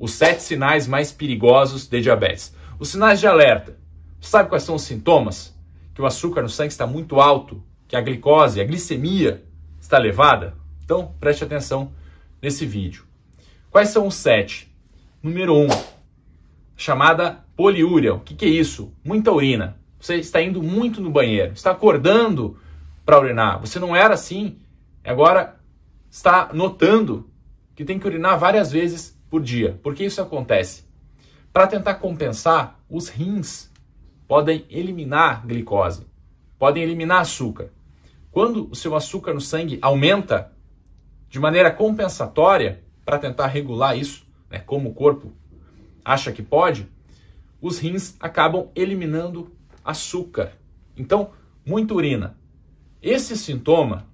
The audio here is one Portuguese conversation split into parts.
os sete sinais mais perigosos de diabetes. Os sinais de alerta. Sabe quais são os sintomas? Que o açúcar no sangue está muito alto, que a glicose, a glicemia está elevada? Então, preste atenção nesse vídeo. Quais são os sete? Número um, chamada poliúria. O que, que é isso? Muita urina. Você está indo muito no banheiro, está acordando para urinar. Você não era assim, agora está notando que tem que urinar várias vezes por dia. Por que isso acontece? Para tentar compensar, os rins podem eliminar glicose, podem eliminar açúcar. Quando o seu açúcar no sangue aumenta de maneira compensatória, para tentar regular isso, né, como o corpo acha que pode, os rins acabam eliminando açúcar. Então, muita urina. Esse sintoma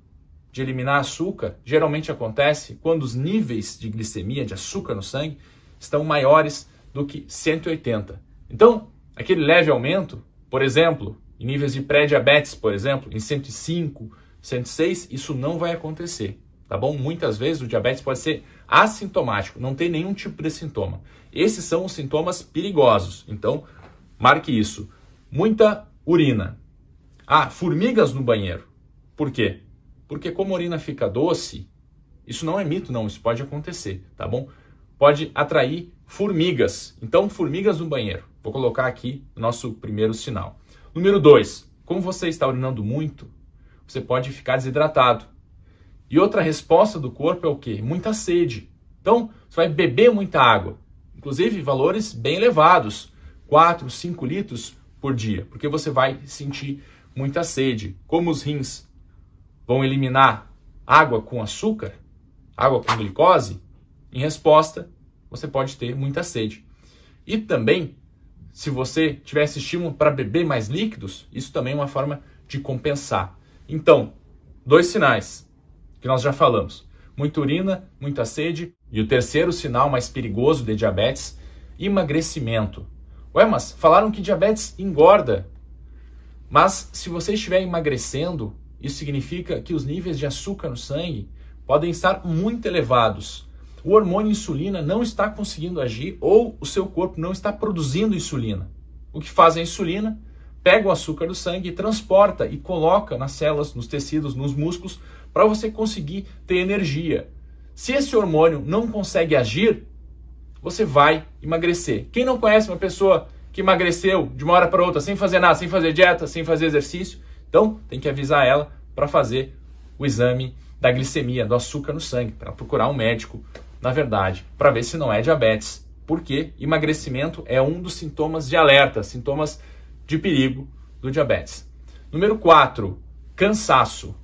de eliminar açúcar geralmente acontece quando os níveis de glicemia, de açúcar no sangue, estão maiores do que 180. Então, aquele leve aumento, por exemplo, em níveis de pré-diabetes, por exemplo, em 105, 106, isso não vai acontecer, tá bom? Muitas vezes o diabetes pode ser assintomático, não tem nenhum tipo de sintoma. Esses são os sintomas perigosos, então marque isso. Muita urina. Ah, formigas no banheiro. Por quê? Porque como a urina fica doce, isso não é mito, não, isso pode acontecer, tá bom? Pode atrair formigas. Então, formigas no banheiro. Vou colocar aqui o nosso primeiro sinal. Número 2. Como você está urinando muito, você pode ficar desidratado. E outra resposta do corpo é o quê? Muita sede. Então, você vai beber muita água, inclusive valores bem elevados, 4, 5 litros por dia, porque você vai sentir muita sede. Como os rins vão eliminar água com açúcar, água com glicose? Em resposta, você pode ter muita sede. E também, se você tiver esse estímulo para beber mais líquidos, isso também é uma forma de compensar. Então, dois sinais que nós já falamos: muita urina, muita sede, e o terceiro sinal mais perigoso de diabetes, emagrecimento. Ué, mas falaram que diabetes engorda. Mas se você estiver emagrecendo, isso significa que os níveis de açúcar no sangue podem estar muito elevados. O hormônio insulina não está conseguindo agir ou o seu corpo não está produzindo insulina. O que faz a insulina? Pega o açúcar do sangue, transporta e coloca nas células, nos tecidos, nos músculos, para você conseguir ter energia. Se esse hormônio não consegue agir, você vai emagrecer. Quem não conhece uma pessoa que emagreceu de uma hora para outra, sem fazer nada, sem fazer dieta, sem fazer exercício, então, tem que avisar ela para fazer o exame da glicemia, do açúcar no sangue, para procurar um médico, na verdade, para ver se não é diabetes. Porque emagrecimento é um dos sintomas de alerta, sintomas de perigo do diabetes. Número 4, cansaço.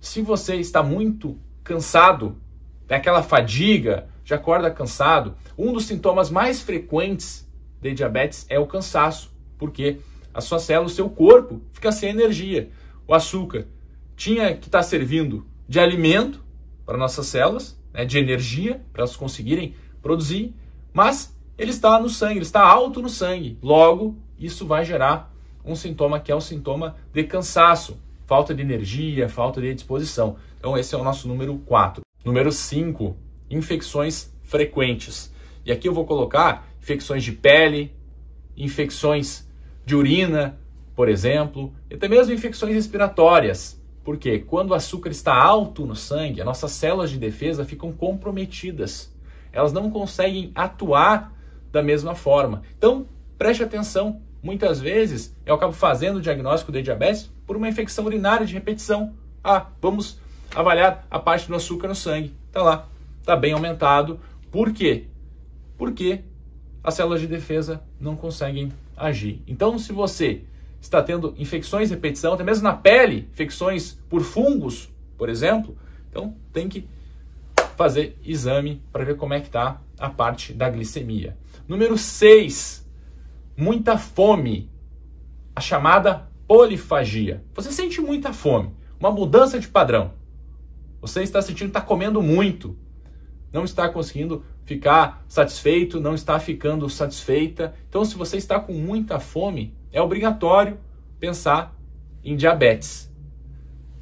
Se você está muito cansado, tem é aquela fadiga, já acorda cansado, um dos sintomas mais frequentes de diabetes é o cansaço. Porque a sua célula, o seu corpo fica sem energia. O açúcar tinha que estar tá servindo de alimento para nossas células, né, de energia para elas conseguirem produzir, mas ele está no sangue, ele está alto no sangue. Logo, isso vai gerar um sintoma que é o um sintoma de cansaço, falta de energia, falta de disposição. Então, esse é o nosso número 4. Número 5, infecções frequentes. E aqui eu vou colocar infecções de pele, infecções de urina, por exemplo, e até mesmo infecções respiratórias. Porque quando o açúcar está alto no sangue, as nossas células de defesa ficam comprometidas. Elas não conseguem atuar da mesma forma. Então, preste atenção. Muitas vezes eu acabo fazendo o diagnóstico de diabetes por uma infecção urinária de repetição. Ah, vamos avaliar a parte do açúcar no sangue. Tá lá, tá bem aumentado. Por quê? Porque as células de defesa não conseguem agir. Então, se você está tendo infecções repetição, até mesmo na pele, infecções por fungos, por exemplo, então tem que fazer exame para ver como é que está a parte da glicemia. Número 6, muita fome, a chamada polifagia. Você sente muita fome, uma mudança de padrão. Você está sentindo que está comendo muito, não está conseguindo ficar satisfeito, não está ficando satisfeita. Então, se você está com muita fome, é obrigatório pensar em diabetes.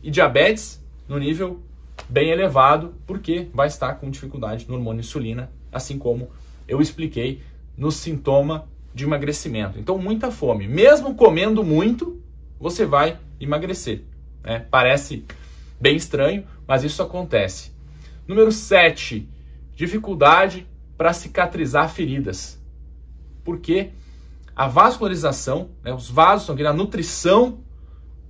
E diabetes no nível bem elevado, porque vai estar com dificuldade no hormônio insulina, assim como eu expliquei no sintoma de emagrecimento. Então, muita fome. Mesmo comendo muito, você vai emagrecer. Né? Parece bem estranho, mas isso acontece. Número 7 dificuldade para cicatrizar feridas. Porque a vascularização, né, os vasos estão aqui na nutrição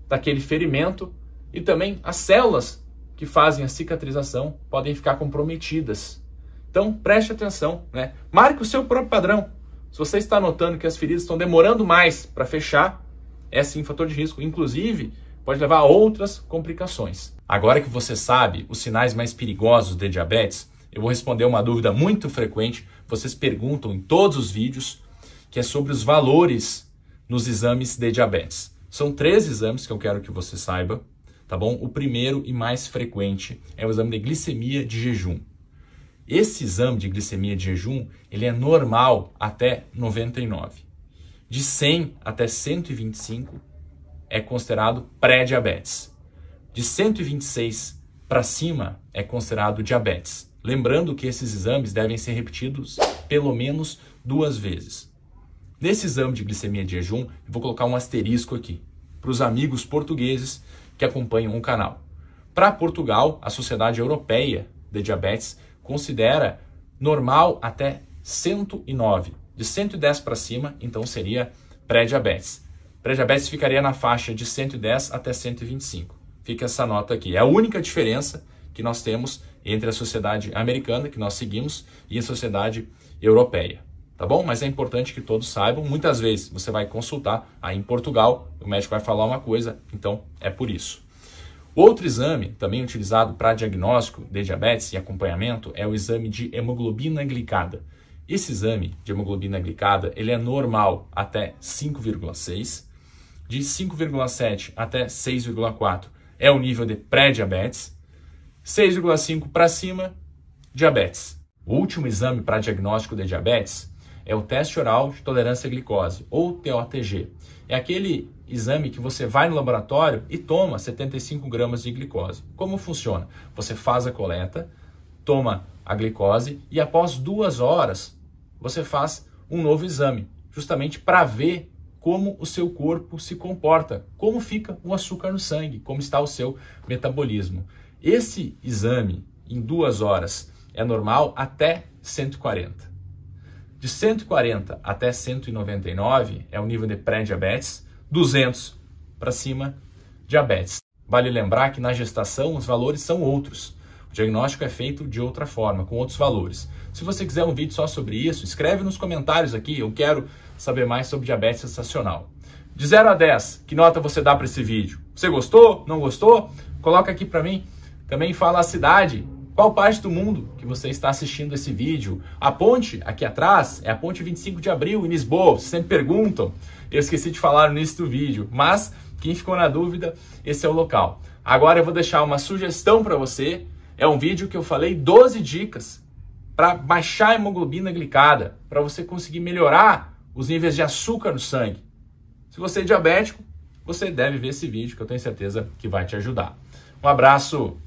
daquele ferimento e também as células que fazem a cicatrização podem ficar comprometidas. Então preste atenção, né? marque o seu próprio padrão. Se você está notando que as feridas estão demorando mais para fechar, é sim um fator de risco. Inclusive, pode levar a outras complicações. Agora que você sabe os sinais mais perigosos de diabetes, eu vou responder uma dúvida muito frequente, vocês perguntam em todos os vídeos, que é sobre os valores nos exames de diabetes. São três exames que eu quero que você saiba, tá bom? O primeiro e mais frequente é o exame de glicemia de jejum. Esse exame de glicemia de jejum, ele é normal até 99. De 100 até 125 é considerado pré-diabetes. De 126 para cima é considerado diabetes. Lembrando que esses exames devem ser repetidos pelo menos duas vezes. Nesse exame de glicemia de jejum, eu vou colocar um asterisco aqui para os amigos portugueses que acompanham o canal. Para Portugal, a Sociedade Europeia de Diabetes considera normal até 109. De 110 para cima, então seria pré-diabetes. Pré-diabetes ficaria na faixa de 110 até 125. Fica essa nota aqui. É a única diferença que nós temos entre a sociedade americana, que nós seguimos, e a sociedade europeia. Tá bom? Mas é importante que todos saibam. Muitas vezes você vai consultar, aí em Portugal, o médico vai falar uma coisa, então é por isso. Outro exame, também utilizado para diagnóstico de diabetes e acompanhamento, é o exame de hemoglobina glicada. Esse exame de hemoglobina glicada, ele é normal até 5,6, de 5,7 até 6,4 é o nível de pré-diabetes, 6,5 para cima, diabetes. O último exame para diagnóstico de diabetes é o teste oral de tolerância à glicose, ou TOTG. É aquele exame que você vai no laboratório e toma 75 gramas de glicose. Como funciona? Você faz a coleta, toma a glicose e após duas horas você faz um novo exame, justamente para ver como o seu corpo se comporta, como fica o açúcar no sangue, como está o seu metabolismo. Esse exame, em duas horas, é normal até 140. De 140 até 199 é o nível de pré-diabetes, 200 para cima, diabetes. Vale lembrar que na gestação os valores são outros. O diagnóstico é feito de outra forma, com outros valores. Se você quiser um vídeo só sobre isso, escreve nos comentários aqui, eu quero saber mais sobre diabetes gestacional. De 0 a 10, que nota você dá para esse vídeo? Você gostou? Não gostou? Coloca aqui para mim também fala a cidade, qual parte do mundo que você está assistindo esse vídeo. A ponte aqui atrás é a ponte 25 de abril em Lisboa. Vocês sempre perguntam, eu esqueci de falar no início do vídeo, mas quem ficou na dúvida, esse é o local. Agora eu vou deixar uma sugestão para você. É um vídeo que eu falei 12 dicas para baixar a hemoglobina glicada, para você conseguir melhorar os níveis de açúcar no sangue. Se você é diabético, você deve ver esse vídeo que eu tenho certeza que vai te ajudar. Um abraço